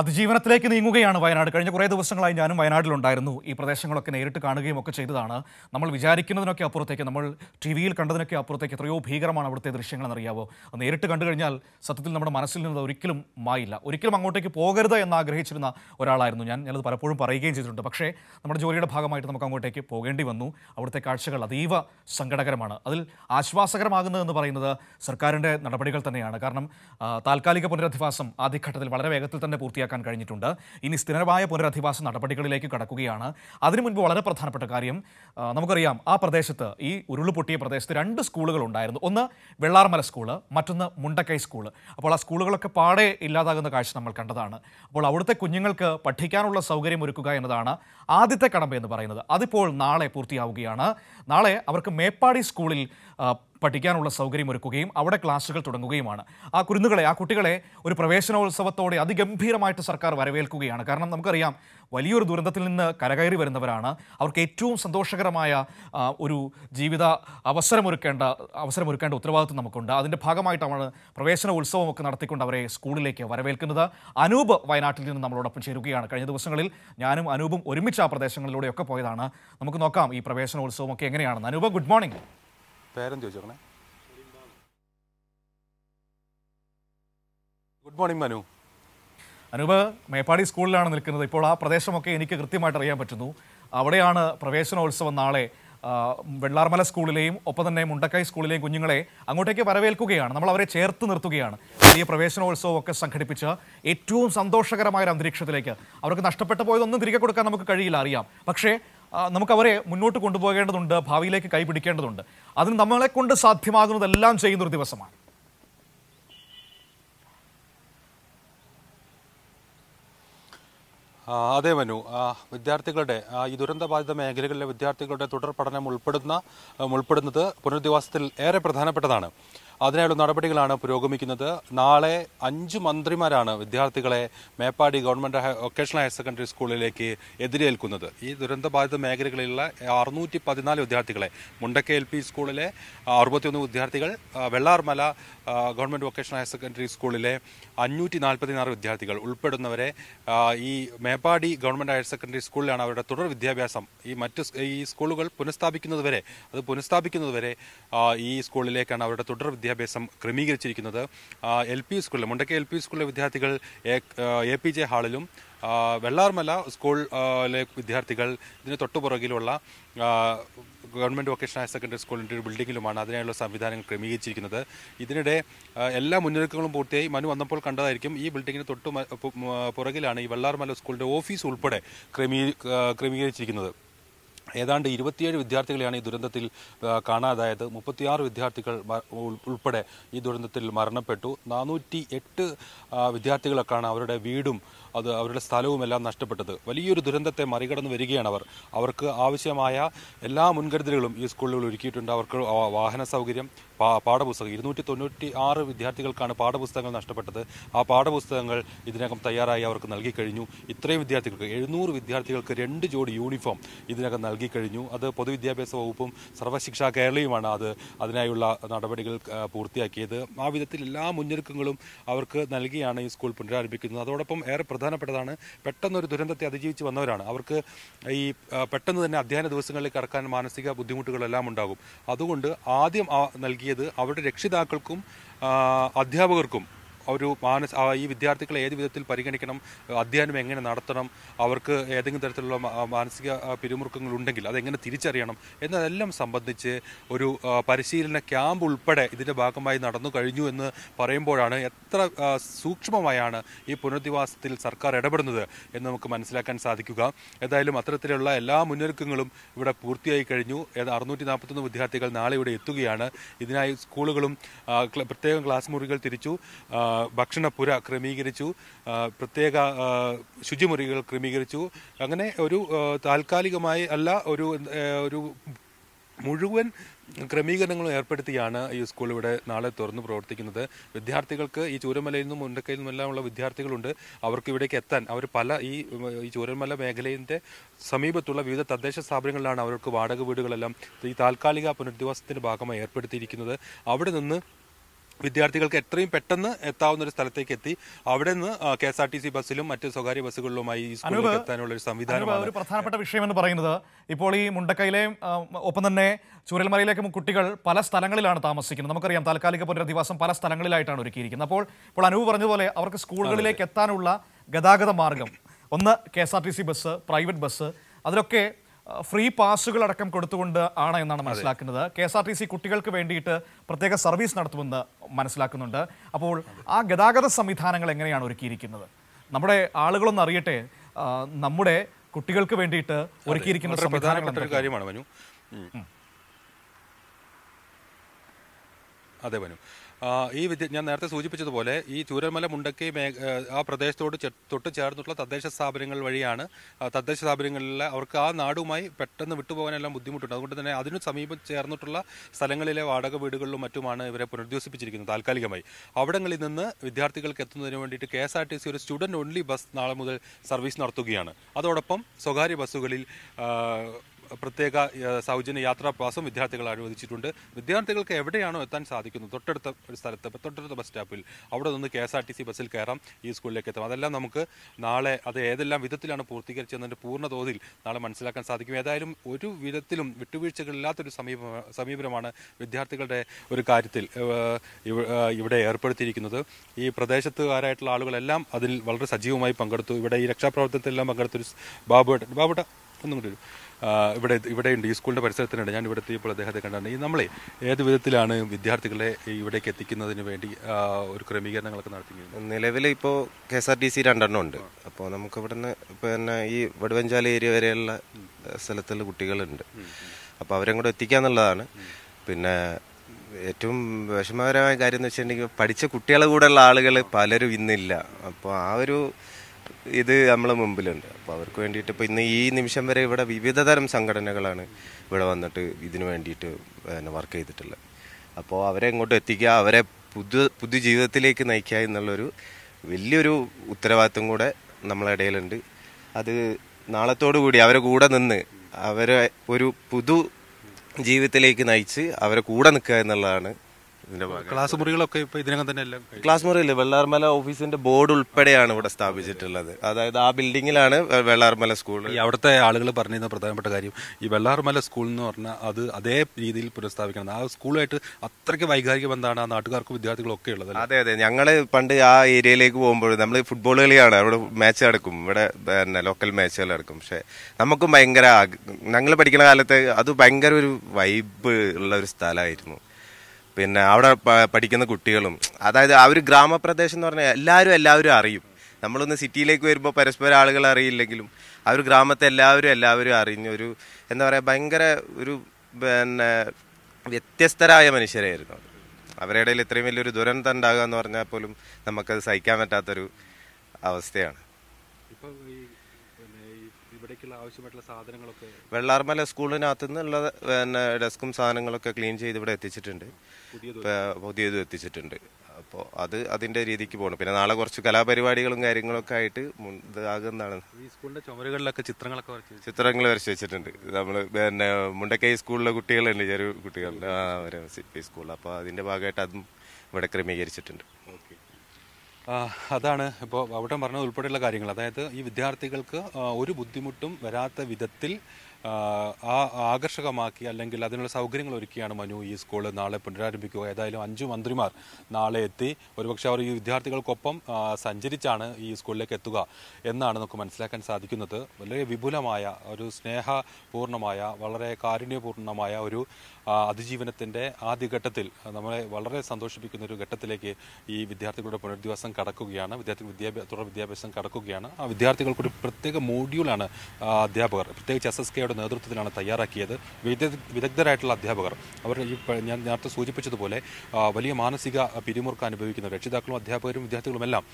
അതിജീവനത്തിലേക്ക് നീങ്ങുകയാണ് വയനാട് കഴിഞ്ഞ കുറേ ദിവസങ്ങളായി ഞാനും വയനാട്ടിലുണ്ടായിരുന്നു ഈ പ്രദേശങ്ങളൊക്കെ നേരിട്ട് കാണുകയും ഒക്കെ ചെയ്തതാണ് നമ്മൾ വിചാരിക്കുന്നതിനൊക്കെ അപ്പുറത്തേക്ക് നമ്മൾ ടി വിയിൽ കണ്ടതിനൊക്കെ അപ്പുറത്തേക്ക് എത്രയോ ഭീകരമാണ് അവിടുത്തെ ദൃശ്യങ്ങളെന്നറിയാവോ നേരിട്ട് കണ്ടു കഴിഞ്ഞാൽ സത്യത്തിൽ നമ്മുടെ മനസ്സിൽ നിന്ന് ഒരിക്കലും മായില്ല ഒരിക്കലും അങ്ങോട്ടേക്ക് പോകരുത് എന്ന് ആഗ്രഹിച്ചിരുന്ന ഒരാളായിരുന്നു ഞാൻ ഞാനത് പലപ്പോഴും പറയുകയും ചെയ്തിട്ടുണ്ട് പക്ഷേ നമ്മുടെ ജോലിയുടെ ഭാഗമായിട്ട് നമുക്ക് അങ്ങോട്ടേക്ക് പോകേണ്ടി വന്നു അവിടുത്തെ കാഴ്ചകൾ അതീവ സങ്കടകരമാണ് അതിൽ ആശ്വാസകരമാകുന്നതെന്ന് പറയുന്നത് സർക്കാരിൻ്റെ നടപടികൾ തന്നെയാണ് കാരണം താൽക്കാലിക പുനരധിവാസം ആദ്യഘട്ടത്തിൽ വളരെ വേഗത്തിൽ തന്നെ പൂർത്തിയാക്കി പൂർത്തിയാക്കാൻ കഴിഞ്ഞിട്ടുണ്ട് ഇനി സ്ഥിരമായ പുനരധിവാസ നടപടികളിലേക്ക് കടക്കുകയാണ് അതിനു മുൻപ് വളരെ പ്രധാനപ്പെട്ട കാര്യം നമുക്കറിയാം ആ പ്രദേശത്ത് ഈ ഉരുളുപൊട്ടിയ പ്രദേശത്ത് രണ്ട് സ്കൂളുകൾ ഉണ്ടായിരുന്നു ഒന്ന് വെള്ളാർമല സ്കൂള് മറ്റൊന്ന് മുണ്ടക്കൈ സ്കൂള് അപ്പോൾ ആ സ്കൂളുകളൊക്കെ പാടെ ഇല്ലാതാകുന്ന കാഴ്ച നമ്മൾ കണ്ടതാണ് അപ്പോൾ അവിടുത്തെ കുഞ്ഞുങ്ങൾക്ക് പഠിക്കാനുള്ള സൗകര്യം ഒരുക്കുക എന്നതാണ് ആദ്യത്തെ കടമ്പ എന്ന് പറയുന്നത് അതിപ്പോൾ നാളെ പൂർത്തിയാവുകയാണ് നാളെ അവർക്ക് മേപ്പാടി സ്കൂളിൽ പഠിക്കാനുള്ള സൗകര്യം ഒരുക്കുകയും അവിടെ ക്ലാസ്സുകൾ തുടങ്ങുകയുമാണ് ആ കുരുന്നുകളെ ആ കുട്ടികളെ ഒരു പ്രവേശനോത്സവത്തോടെ അതിഗംഭീരമായിട്ട് സർക്കാർ വരവേൽക്കുകയാണ് കാരണം നമുക്കറിയാം വലിയൊരു ദുരന്തത്തിൽ നിന്ന് കരകയറി വരുന്നവരാണ് അവർക്ക് ഏറ്റവും സന്തോഷകരമായ ഒരു ജീവിത അവസരമൊരുക്കേണ്ട അവസരമൊരുക്കേണ്ട ഉത്തരവാദിത്വം നമുക്കുണ്ട് അതിൻ്റെ ഭാഗമായിട്ടാണ് പ്രവേശന ഉത്സവമൊക്കെ നടത്തിക്കൊണ്ട് അവരെ സ്കൂളിലേക്ക് വരവേൽക്കുന്നത് അനൂപ് വയനാട്ടിൽ നിന്ന് നമ്മളോടൊപ്പം ചേരുകയാണ് കഴിഞ്ഞ ദിവസങ്ങളിൽ ഞാനും അനൂപും ഒരുമിച്ച് ആ പ്രദേശങ്ങളിലൂടെയൊക്കെ പോയതാണ് നമുക്ക് നോക്കാം ഈ പ്രവേശനോത്സവമൊക്കെ എങ്ങനെയാണെന്ന് അനൂപ് ഗുഡ് മോർണിംഗ് പേരെന്ത് ചോദിച്ചോക്കണേ ഗുഡ് മോർണിംഗ് മനു അനൂപ് മേപ്പാടി സ്കൂളിലാണ് നിൽക്കുന്നത് ഇപ്പോൾ ആ പ്രദേശമൊക്കെ എനിക്ക് കൃത്യമായിട്ട് അറിയാൻ പറ്റുന്നു അവിടെയാണ് പ്രവേശനോത്സവം നാളെ വെള്ളാർമല സ്കൂളിലെയും ഒപ്പം തന്നെ മുണ്ടക്കായ് സ്കൂളിലെയും കുഞ്ഞുങ്ങളെ അങ്ങോട്ടേക്ക് വരവേൽക്കുകയാണ് നമ്മൾ അവരെ ചേർത്ത് നിർത്തുകയാണ് വലിയ പ്രവേശനോത്സവമൊക്കെ സംഘടിപ്പിച്ച ഏറ്റവും സന്തോഷകരമായ ഒരു അന്തരീക്ഷത്തിലേക്ക് അവർക്ക് നഷ്ടപ്പെട്ടു പോയതൊന്നും തിരികെ കൊടുക്കാൻ നമുക്ക് കഴിയില്ല അറിയാം പക്ഷേ നമുക്ക് അവരെ മുന്നോട്ട് കൊണ്ടുപോകേണ്ടതുണ്ട് ഭാവിയിലേക്ക് കൈപിടിക്കേണ്ടതുണ്ട് അതിന് നമ്മളെ കൊണ്ട് സാധ്യമാകുന്നതെല്ലാം ചെയ്യുന്നൊരു ദിവസമാണ് അതെ മനു വിദ്യാർത്ഥികളുടെ ഈ ദുരന്തബാധിത മേഖലകളിലെ വിദ്യാർത്ഥികളുടെ തുടർ പഠനം ഉൾപ്പെടുന്ന ഉൾപ്പെടുന്നത് പുനരധിവാസത്തിൽ ഏറെ പ്രധാനപ്പെട്ടതാണ് അതിനായുള്ള നടപടികളാണ് പുരോഗമിക്കുന്നത് നാളെ അഞ്ച് മന്ത്രിമാരാണ് വിദ്യാർത്ഥികളെ Meppadi government vocational higher secondary സ്കൂളിലേക്ക് എതിരേൽക്കുന്നത് ഈ ദുരന്തബാധിത മേഖലകളിലുള്ള അറുന്നൂറ്റി പതിനാല് വിദ്യാർത്ഥികളെ മുണ്ടക്ക എൽ പി സ്കൂളിലെ അറുപത്തിയൊന്ന് വിദ്യാർത്ഥികൾ Vellarmala government vocational higher secondary സ്കൂളിലെ അഞ്ഞൂറ്റി നാൽപ്പത്തിനാറ് വിദ്യാർത്ഥികൾ ഉൾപ്പെടുന്നവരെ ഈ മേപ്പാടി ഗവൺമെന്റ് ഹയർ സെക്കൻഡറി സ്കൂളിലാണ് അവരുടെ തുടർ വിദ്യാഭ്യാസം ഈ മറ്റ് ഈ സ്കൂളുകൾ പുനഃസ്ഥാപിക്കുന്നതുവരെ അത് പുനഃസ്ഥാപിക്കുന്നതുവരെ ഈ സ്കൂളിലേക്കാണ് അവരുടെ തുടർ വിദ്യാഭ്യാസം വിദ്യാഭ്യാസം ക്രമീകരിച്ചിരിക്കുന്നത് എൽ പി സ്കൂളിലെ മുണ്ടക്കെ എൽ പി സ്കൂളിലെ വിദ്യാർത്ഥികൾ എ പി ജെ ഹാളിലും വെള്ളാർമല സ്കൂളിലെ വിദ്യാർത്ഥികൾ ഇതിന് തൊട്ടുപുറകിലുള്ള ഗവൺമെൻറ് വൊക്കേഷണൽ ഹയർ സെക്കൻഡറി സ്കൂളിൻ്റെ ഒരു ബിൽഡിങ്ങിലുമാണ് അതിനായുള്ള സംവിധാനങ്ങൾ ക്രമീകരിച്ചിരിക്കുന്നത് ഇതിനിടെ എല്ലാ മുന്നൊരുക്കങ്ങളും പൂർത്തിയായി മനു വന്നപ്പോൾ കണ്ടതായിരിക്കും ഈ ബിൽഡിങ്ങിന് തൊട്ട് പുറകിലാണ് ഈ വെള്ളാർമല സ്കൂളിൻ്റെ ഓഫീസ് ഉൾപ്പെടെ ക്രമീ ക്രമീകരിച്ചിരിക്കുന്നത് ഏതാണ്ട് ഇരുപത്തിയേഴ് വിദ്യാർത്ഥികളെയാണ് ഈ ദുരന്തത്തിൽ കാണാതായത് മുപ്പത്തിയാറ് വിദ്യാർത്ഥികൾ ഉൾപ്പെടെ ഈ ദുരന്തത്തിൽ മരണപ്പെട്ടു നാനൂറ്റി എട്ട് വിദ്യാർത്ഥികളൊക്കെയാണ് അവരുടെ വീടും അത് അവരുടെ സ്ഥലവും എല്ലാം നഷ്ടപ്പെട്ടത് വലിയൊരു ദുരന്തത്തെ മറികടന്ന് വരികയാണ് അവർ അവർക്ക് ആവശ്യമായ എല്ലാ മുൻകരുതലുകളും ഈ സ്കൂളുകൾ ഒരുക്കിയിട്ടുണ്ട് അവർക്ക് വാഹന സൗകര്യം പാഠപുസ്തകം ഇരുന്നൂറ്റി തൊണ്ണൂറ്റി ആറ് വിദ്യാർത്ഥികൾക്കാണ് പാഠപുസ്തകങ്ങൾ നഷ്ടപ്പെട്ടത് ആ പാഠപുസ്തകങ്ങൾ ഇതിനകം തയ്യാറായി അവർക്ക് നൽകി കഴിഞ്ഞു ഇത്രയും വിദ്യാർത്ഥികൾക്ക് എഴുന്നൂറ് വിദ്യാർത്ഥികൾക്ക് രണ്ട് ജോഡി യൂണിഫോം ഇതിനകം നൽകി നൽകിക്കഴിഞ്ഞു അത് പൊതുവിദ്യാഭ്യാസ വകുപ്പും സർവശിക്ഷാ കേരളയുമാണ് അത് അതിനായുള്ള നടപടികൾ പൂർത്തിയാക്കിയത് ആ വിധത്തിൽ എല്ലാ മുന്നൊരുക്കങ്ങളും അവർക്ക് നൽകിയാണ് ഈ സ്കൂൾ പുനരാരംഭിക്കുന്നത് അതോടൊപ്പം ഏറെ പ്രധാനപ്പെട്ടതാണ് പെട്ടെന്നൊരു ദുരന്തത്തെ അതിജീവിച്ച് വന്നവരാണ് അവർക്ക് ഈ പെട്ടെന്ന് തന്നെ അധ്യയന ദിവസങ്ങളിൽ കടക്കാൻ മാനസിക ബുദ്ധിമുട്ടുകളെല്ലാം ഉണ്ടാകും അതുകൊണ്ട് ആദ്യം നൽകിയത് അവരുടെ രക്ഷിതാക്കൾക്കും അധ്യാപകർക്കും ഒരു മാനസ ഈ വിദ്യാർത്ഥികളെ ഏത് വിധത്തിൽ പരിഗണിക്കണം അധ്യയനം എങ്ങനെ നടത്തണം അവർക്ക് ഏതെങ്കിലും തരത്തിലുള്ള മാനസിക പിരിമുറുക്കങ്ങൾ ഉണ്ടെങ്കിൽ അതെങ്ങനെ തിരിച്ചറിയണം എന്നതെല്ലാം സംബന്ധിച്ച് ഒരു പരിശീലന ക്യാമ്പ് ഉൾപ്പെടെ ഇതിൻ്റെ ഭാഗമായി നടന്നു കഴിഞ്ഞു എന്ന് പറയുമ്പോഴാണ് എത്ര സൂക്ഷ്മമായാണ് ഈ പുനരധിവാസത്തിൽ സർക്കാർ ഇടപെടുന്നത് എന്ന് നമുക്ക് മനസ്സിലാക്കാൻ സാധിക്കുക ഏതായാലും അത്തരത്തിലുള്ള എല്ലാ മുന്നൊരുക്കങ്ങളും ഇവിടെ പൂർത്തിയായി കഴിഞ്ഞു അറുന്നൂറ്റി നാൽപ്പത്തൊന്ന് വിദ്യാർത്ഥികൾ നാളെ ഇവിടെ എത്തുകയാണ് ഇതിനായി സ്കൂളുകളും പ്രത്യേകം ക്ലാസ് മുറികൾ തിരിച്ചു ഭക്ഷണപുര ക്രമീകരിച്ചു പ്രത്യേക ശുചിമുറികൾ ക്രമീകരിച്ചു അങ്ങനെ ഒരു താൽക്കാലികമായി അല്ല ഒരു ഒരു മുഴുവൻ ക്രമീകരണങ്ങളും ഏർപ്പെടുത്തിയാണ് ഈ സ്കൂൾ ഇവിടെ നാളെ തുറന്നു പ്രവർത്തിക്കുന്നത് വിദ്യാർത്ഥികൾക്ക് ഈ ചൂരമലയിൽ നിന്നും മുണ്ടക്കയിൽ നിന്നും ഉള്ള വിദ്യാർത്ഥികളുണ്ട് അവർക്ക് ഇവിടേക്ക് എത്താൻ അവർ പല ഈ ഈ ചൂരമല മേഖലയിൻ്റെ സമീപത്തുള്ള വിവിധ തദ്ദേശ സ്ഥാപനങ്ങളിലാണ് അവർക്ക് വാടക വീടുകളെല്ലാം ഈ താൽക്കാലിക പുനരധിവാസത്തിൻ്റെ ഭാഗമായി ഏർപ്പെടുത്തിയിരിക്കുന്നത് അവിടെ നിന്ന് വിദ്യാർത്ഥികൾക്ക് എത്രയും പെട്ടെന്ന് എത്താവുന്ന ഒരു സ്ഥലത്തേക്ക് എത്തി അവിടെ നിന്ന് K S R T C ബസ്സിലും മറ്റ് സ്വകാര്യ ബസ്സുകളിലുമായി എത്താനുള്ള ഒരു സംവിധാനമാണ് ഒരു പ്രധാനപ്പെട്ട വിഷയം എന്ന് പറയുന്നത് ഇപ്പോൾ ഈ മുണ്ടക്കയിലെ ഒപ്പം തന്നെ ചൂരൽമലയിലേക്കും കുട്ടികൾ പല സ്ഥലങ്ങളിലാണ് താമസിക്കുന്നത് നമുക്കറിയാം താൽക്കാലിക പുനരധിവാസം പല സ്ഥലങ്ങളിലായിട്ടാണ് ഒരുക്കിയിരിക്കുന്നത് അപ്പോൾ ഇപ്പോൾ അനൂപ് പറഞ്ഞതുപോലെ അവർക്ക് സ്കൂളുകളിലേക്ക് എത്താനുള്ള ഗതാഗത മാർഗം ഒന്ന് K S R T C bus private bus അതിലൊക്കെ ഫ്രീ പാസുകൾ അടക്കം കൊടുത്തുകൊണ്ട് ആണ് എന്നാണ് മനസ്സിലാക്കുന്നത് K S R T C കുട്ടികൾക്ക് വേണ്ടിയിട്ട് പ്രത്യേക സർവീസ് നടത്തുമെന്ന് മനസ്സിലാക്കുന്നുണ്ട് അപ്പോൾ ആ ഗതാഗത സംവിധാനങ്ങൾ എങ്ങനെയാണ് ഒരുക്കിയിരിക്കുന്നത് നമ്മുടെ ആളുകളൊന്നും അറിയട്ടെ നമ്മുടെ കുട്ടികൾക്ക് വേണ്ടിയിട്ട് ഒരുക്കിയിരിക്കുന്ന പ്രധാനപ്പെട്ട കാര്യമാണ് അതെ മനു ഈ വിദ്യ ഞാൻ നേരത്തെ സൂചിപ്പിച്ചതുപോലെ ഈ ചൂരൽമല മുണ്ടക്കി മേ ആ പ്രദേശത്തോട് തൊട്ട് ചേർന്നിട്ടുള്ള തദ്ദേശ സ്ഥാപനങ്ങൾ വഴിയാണ് തദ്ദേശ സ്ഥാപനങ്ങളിലെ അവർക്ക് ആ നാടുമായി പെട്ടെന്ന് വിട്ടുപോകാനെല്ലാം ബുദ്ധിമുട്ടുണ്ട് അതുകൊണ്ട് തന്നെ അതിനു സമീപം ചേർന്നിട്ടുള്ള സ്ഥലങ്ങളിലെ വാടക വീടുകളിലും മറ്റുമാണ് ഇവരെ പുനരുദ്യോഗസിപ്പിച്ചിരിക്കുന്നത് താൽക്കാലികമായി അവിടങ്ങളിൽ നിന്ന് വിദ്യാർത്ഥികൾക്ക് എത്തുന്നതിന് വേണ്ടിയിട്ട് K S R T C ഒരു സ്റ്റുഡൻറ്റ് ഓൺലി ബസ് നാളെ മുതൽ സർവീസ് നടത്തുകയാണ് അതോടൊപ്പം സ്വകാര്യ ബസ്സുകളിൽ പ്രത്യേക സൗജന്യ യാത്രാ പാസും വിദ്യാർത്ഥികൾ അനുവദിച്ചിട്ടുണ്ട് വിദ്യാർത്ഥികൾക്ക് എവിടെയാണോ എത്താൻ സാധിക്കുന്നത് തൊട്ടടുത്ത ഒരു സ്ഥലത്ത് തൊട്ടടുത്ത ബസ് സ്റ്റോപ്പിൽ അവിടെ നിന്ന് K S R T C ബസ്സിൽ കയറാം ഈ സ്കൂളിലേക്ക് എത്താം അതെല്ലാം നമുക്ക് നാളെ അത് ഏതെല്ലാം വിധത്തിലാണ് പൂർത്തീകരിച്ചതെന്നതിൻ്റെ പൂർണ്ണ തോതിൽ നാളെ മനസ്സിലാക്കാൻ സാധിക്കും ഏതായാലും ഒരു വിധത്തിലും വിട്ടുവീഴ്ചകളില്ലാത്തൊരു സമീപ സമീപനമാണ് വിദ്യാർത്ഥികളുടെ ഒരു കാര്യത്തിൽ ഇവിടെ ഏർപ്പെടുത്തിയിരിക്കുന്നത് ഈ പ്രദേശത്തുകാരായിട്ടുള്ള ആളുകളെല്ലാം അതിൽ വളരെ സജീവമായി പങ്കെടുത്തു ഇവിടെ ഈ രക്ഷാപ്രവർത്തനത്തിലെല്ലാം പങ്കെടുത്തൊരു ബാബുവേട്ടൻ ബാബുട്ട ഒന്നും കൂടി ഇവിടെ ഇവിടെയുണ്ട് ഈ സ്കൂളിൻ്റെ പരിസരത്തിനുണ്ട് ഞാൻ ഇവിടെ എത്തിയപ്പോൾ അദ്ദേഹത്തെ കണ്ടാണ് ഈ നമ്മളെ ഏത് വിധത്തിലാണ് വിദ്യാർത്ഥികളെ ഇവിടേക്ക് എത്തിക്കുന്നതിന് വേണ്ടി ഒരു ക്രമീകരണങ്ങളൊക്കെ നടത്തി നിലവിൽ ഇപ്പോൾ K S R T C രണ്ടെണ്ണം ഉണ്ട് അപ്പോൾ നമുക്ക് ഇവിടുന്ന് തന്നെ ഈ വടുവഞ്ചാല ഏരിയ വരെയുള്ള സ്ഥലത്തുള്ള കുട്ടികളുണ്ട് അപ്പോൾ അവരെ കൂടെ എത്തിക്കുക എന്നുള്ളതാണ് പിന്നെ ഏറ്റവും വിഷമകരമായ കാര്യം എന്ന് വെച്ചിട്ടുണ്ടെങ്കിൽ പഠിച്ച കുട്ടികളെ കൂടെയുള്ള ആളുകൾ പലരും ഇന്നില്ല അപ്പോൾ ആ ഒരു ഇത് നമ്മളെ മുമ്പിലുണ്ട് അപ്പോൾ അവർക്ക് വേണ്ടിയിട്ട് ഇപ്പോൾ ഇന്ന് ഈ നിമിഷം വരെ ഇവിടെ വിവിധ തരം സംഘടനകളാണ് ഇവിടെ വന്നിട്ട് ഇതിനു വേണ്ടിയിട്ട് പിന്നെ വർക്ക് ചെയ്തിട്ടുള്ളത് അപ്പോൾ അവരെ ഇങ്ങോട്ട് എത്തിക്കുക അവരെ പുതു ജീവിതത്തിലേക്ക് നയിക്കുക എന്നുള്ളൊരു വലിയൊരു ഉത്തരവാദിത്വം കൂടെ നമ്മളെ ഇടയിലുണ്ട് അത് നാളത്തോടു കൂടി അവരെ കൂടെ നിന്ന് അവരെ ഒരു പുതു ജീവിതത്തിലേക്ക് നയിച്ച് അവരെ കൂടെ നിൽക്കുക എന്നുള്ളതാണ് ക്ലാസ് മുറികളൊക്കെ ഇപ്പൊ ഇതിനകം തന്നെ എല്ലാം ക്ലാസ് മുറിയില്ല വെള്ളാർമല ഓഫീസിന്റെ ബോർഡ് ഉൾപ്പെടെയാണ് ഇവിടെ സ്ഥാപിച്ചിട്ടുള്ളത് അതായത് ആ ബിൽഡിങ്ങിലാണ് വെള്ളാർമല സ്കൂൾ അവിടുത്തെ ആളുകൾ പറഞ്ഞിരുന്ന പ്രധാനപ്പെട്ട കാര്യം ഈ വെള്ളാർമല സ്കൂൾ എന്ന് പറഞ്ഞാൽ അത് അതേ രീതിയിൽ പുനഃസ്ഥാപിക്കണം ആ സ്കൂളുമായിട്ട് അത്രയ്ക്ക് വൈകാരിക ബന്ധമാണ് ആ നാട്ടുകാർക്കും വിദ്യാർത്ഥികളും ഒക്കെ ഉള്ളത് അതെ അതെ ഞങ്ങൾ പണ്ട് ആ ഏരിയയിലേക്ക് പോകുമ്പോൾ നമ്മൾ ഫുട്ബോൾ കളിയാണ് അവിടെ മാച്ച് നടക്കും ഇവിടെ പിന്നെ ലോക്കൽ മാച്ചുകൾ നടക്കും പക്ഷേ നമുക്കും ഭയങ്കര ഞങ്ങൾ പഠിക്കുന്ന കാലത്ത് അത് ഭയങ്കര ഒരു വൈബ് ഉള്ള ഒരു സ്ഥലമായിരുന്നു പിന്നെ അവിടെ പഠിക്കുന്ന കുട്ടികളും അതായത് ആ ഒരു ഗ്രാമപ്രദേശം എന്ന് പറഞ്ഞാൽ എല്ലാവരും എല്ലാവരും അറിയും നമ്മളൊന്ന് സിറ്റിയിലേക്ക് വരുമ്പോൾ പരസ്പരം ആളുകൾ അറിയില്ലെങ്കിലും ആ ഒരു ഗ്രാമത്തെ എല്ലാവരും എല്ലാവരും ഒരു എന്താ പറയുക ഭയങ്കര ഒരു പിന്നെ വ്യത്യസ്തരായ മനുഷ്യരായിരുന്നു അവരുടെ ഇടയിൽ ഇത്രയും വലിയൊരു ദുരന്തം ഉണ്ടാകുക എന്ന് പറഞ്ഞാൽ പോലും നമുക്കത് സഹിക്കാൻ പറ്റാത്തൊരു അവസ്ഥയാണ് ഇപ്പോൾ സാധനങ്ങളൊക്കെ വെള്ളാർമല സ്കൂളിനകത്ത് നിന്നുള്ള പിന്നെ ഡെസ്കും സാധനങ്ങളൊക്കെ ക്ലീൻ ചെയ്ത് ഇവിടെ എത്തിച്ചിട്ടുണ്ട് പുതിയതും എത്തിച്ചിട്ടുണ്ട് അപ്പോൾ അത് അതിൻ്റെ രീതിക്ക് പോകണം പിന്നെ നാളെ കുറച്ച് കലാപരിപാടികളും കാര്യങ്ങളൊക്കെ ആയിട്ട് ഇതാകുന്നതാണ് ഈ ചുമരുകളിലൊക്കെ ചിത്രങ്ങളൊക്കെ ചിത്രങ്ങൾ വരച്ച് വെച്ചിട്ടുണ്ട് നമ്മൾ പിന്നെ മുണ്ടക്കൈ സ്കൂളിലെ കുട്ടികളുണ്ട് ചെറിയ കുട്ടികളുടെ ആ സ്കൂളിൽ അപ്പോൾ അതിൻ്റെ ഭാഗമായിട്ട് അതും ഇവിടെ ക്രമീകരിച്ചിട്ടുണ്ട് ഓക്കെ അതാണ് ഇപ്പോൾ അവിടെ പറഞ്ഞത് ഉൾപ്പെടെയുള്ള കാര്യങ്ങൾ അതായത് ഈ വിദ്യാർത്ഥികൾക്ക് ഒരു ബുദ്ധിമുട്ടും വരാത്ത വിധത്തിൽ ആ ആകർഷകമാക്കി അല്ലെങ്കിൽ അതിനുള്ള സൗകര്യങ്ങൾ ഒരുക്കിയാണ് മനു ഈ സ്കൂൾ നാളെ പുനരാരംഭിക്കുക ഏതായാലും അഞ്ചു മന്ത്രിമാർ നാളെ എത്തി ഒരുപക്ഷെ അവർ ഈ വിദ്യാർത്ഥികൾക്കൊപ്പം സഞ്ചരിച്ചാണ് ഈ സ്കൂളിലേക്ക് എത്തുക എന്നാണ് നമുക്ക് മനസ്സിലാക്കാൻ സാധിക്കുന്നത് വളരെ വിപുലമായ ഒരു സ്നേഹപൂർണമായ വളരെ കാരുണ്യപൂർണമായ ഒരു അതിജീവനത്തിൻ്റെ ആദ്യഘട്ടത്തിൽ നമ്മളെ വളരെ സന്തോഷിപ്പിക്കുന്ന ഒരു ഘട്ടത്തിലേക്ക് ഈ വിദ്യാർത്ഥികളുടെ പുനരധിവാസം കടക്കുകയാണ് വിദ്യാർത്ഥി വിദ്യാഭ്യാസ തുടർ വിദ്യാഭ്യാസം കടക്കുകയാണ് ആ വിദ്യാർത്ഥികൾക്ക് ഒരു പ്രത്യേക മോഡ്യൂളാണ് അധ്യാപകർ പ്രത്യേകിച്ച് എസ് എസ് കെയുടെ നേതൃത്വത്തിലാണ് തയ്യാറാക്കിയത് വിദഗ്ധരായിട്ടുള്ള അധ്യാപകർ അവർ ഈ ഞാൻ നേരത്തെ സൂചിപ്പിച്ചതുപോലെ വലിയ മാനസിക പിരിമുറുക്കം അനുഭവിക്കുന്ന രക്ഷിതാക്കളും അധ്യാപകരും വിദ്യാർത്ഥികളുമെല്ലാം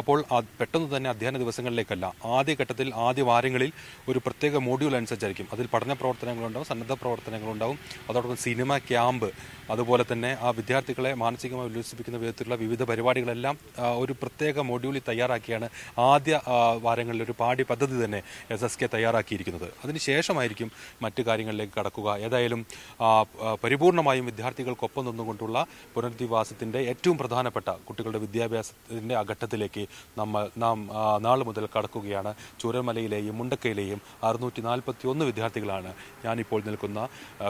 അപ്പോൾ പെട്ടെന്ന് തന്നെ അധ്യയന ദിവസങ്ങളിലേക്കല്ല ആദ്യഘട്ടത്തിൽ ആദ്യ വാരങ്ങളിൽ ഒരു പ്രത്യേക മോഡ്യൂൾ അനുസരിച്ചായിരിക്കും അതിൽ പഠന പ്രവർത്തനങ്ങളുണ്ടാവും സന്നദ്ധ പ്രവർത്തനങ്ങളുണ്ടാവും അതോടൊപ്പം സിനിമ ക്യാമ്പ് അതുപോലെ തന്നെ ആ വിദ്യാർത്ഥികളെ മാനസികമായി ഉല്ലസിപ്പിക്കുന്ന വിധത്തിലുള്ള വിവിധ പരിപാടികളെല്ലാം ഒരു ഒരു പ്രത്യേക മൊഡ്യൂളിൽ തയ്യാറാക്കിയാണ് ആദ്യ വാരങ്ങളിൽ ഒരു പാഠ്യ പദ്ധതി തന്നെ എസ് എസ് കെ തയ്യാറാക്കിയിരിക്കുന്നത് അതിനുശേഷമായിരിക്കും മറ്റു കാര്യങ്ങളിലേക്ക് കടക്കുക ഏതായാലും പരിപൂർണമായും വിദ്യാർത്ഥികൾക്കൊപ്പം നിന്നുകൊണ്ടുള്ള പുനരധിവാസത്തിൻ്റെ ഏറ്റവും പ്രധാനപ്പെട്ട കുട്ടികളുടെ വിദ്യാഭ്യാസത്തിൻ്റെ അഘട്ടത്തിലേക്ക് ഘട്ടത്തിലേക്ക് നമ്മൾ നാം നാളെ മുതൽ കടക്കുകയാണ് ചൂരമലയിലെയും മുണ്ടക്കയിലെയും അറുന്നൂറ്റി നാൽപ്പത്തി ഒന്ന് വിദ്യാർത്ഥികളാണ് ഞാനിപ്പോൾ നിൽക്കുന്ന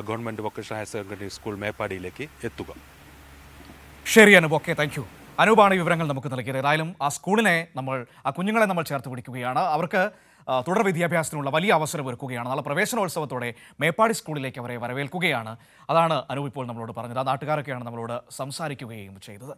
government vocational higher secondary school മേപ്പാടിയിലേക്ക് എത്തുക ശരിയാണ് ഓക്കെ താങ്ക് അനൂപാണ് വിവരങ്ങൾ നമുക്ക് നൽകിയത് ഏതായാലും ആ സ്കൂളിനെ നമ്മൾ ആ കുഞ്ഞുങ്ങളെ നമ്മൾ ചേർത്ത് പിടിക്കുകയാണ് അവർക്ക് തുടർ വിദ്യാഭ്യാസത്തിനുള്ള വലിയ അവസരം ഒരുക്കുകയാണ് നാളെ പ്രവേശനോത്സവത്തോടെ മേപ്പാടി സ്കൂളിലേക്ക് അവരെ വരവേൽക്കുകയാണ് അതാണ് അനൂപ് ഇപ്പോൾ നമ്മളോട് പറഞ്ഞത് ആ നാട്ടുകാരൊക്കെയാണ് നമ്മളോട് സംസാരിക്കുകയും ചെയ്തത്